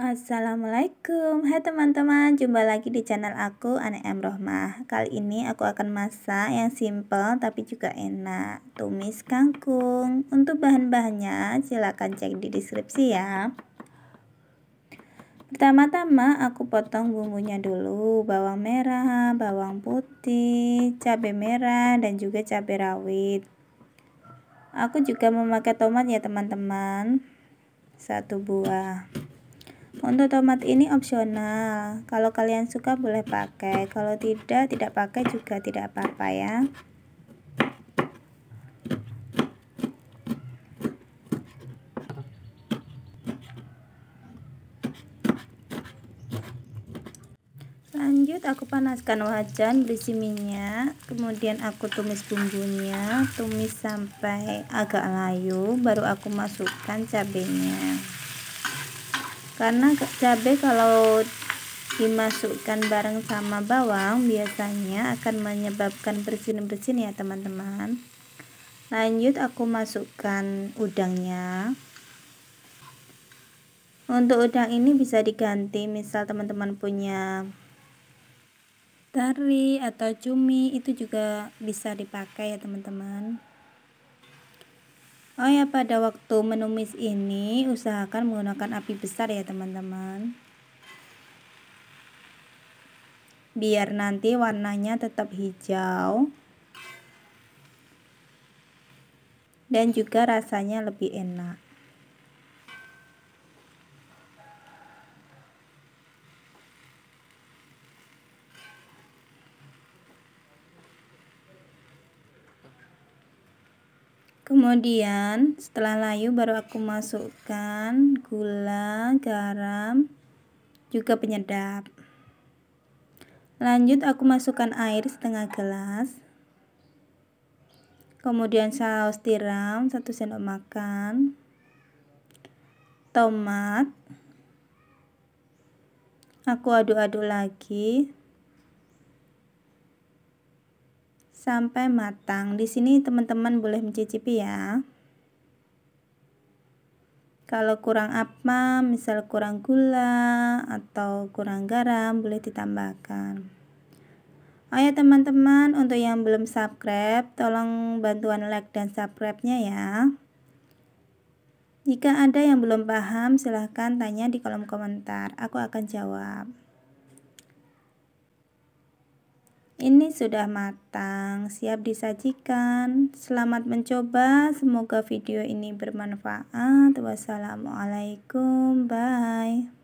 Assalamualaikum Hai teman-teman Jumpa lagi di channel aku Ana M. Rohmah Kali ini aku akan masak yang simple Tapi juga enak Tumis kangkung Untuk bahan-bahannya silahkan cek di deskripsi ya Pertama-tama aku potong bumbunya dulu Bawang merah, bawang putih Cabai merah dan juga cabai rawit Aku juga memakai tomat ya teman-teman Satu buah untuk tomat ini opsional. Kalau kalian suka boleh pakai. Kalau tidak, tidak pakai juga tidak apa-apa ya. Lanjut aku panaskan wajan berisi minyak, kemudian aku tumis bumbunya, tumis sampai agak layu, baru aku masukkan cabenya karena cabai kalau dimasukkan bareng sama bawang biasanya akan menyebabkan bersin-bersin ya teman-teman lanjut aku masukkan udangnya untuk udang ini bisa diganti misal teman-teman punya tari atau cumi itu juga bisa dipakai ya teman-teman Oh ya pada waktu menumis ini usahakan menggunakan api besar ya teman-teman Biar nanti warnanya tetap hijau Dan juga rasanya lebih enak kemudian setelah layu baru aku masukkan gula garam juga penyedap lanjut aku masukkan air setengah gelas kemudian saus tiram 1 sendok makan tomat aku aduk-aduk lagi sampai matang. Di sini teman-teman boleh mencicipi ya. Kalau kurang apa, misal kurang gula atau kurang garam, boleh ditambahkan. Oh ya teman-teman, untuk yang belum subscribe, tolong bantuan like dan subscribe-nya ya. Jika ada yang belum paham, silahkan tanya di kolom komentar. Aku akan jawab. Ini sudah matang, siap disajikan. Selamat mencoba, semoga video ini bermanfaat. Wassalamualaikum, bye.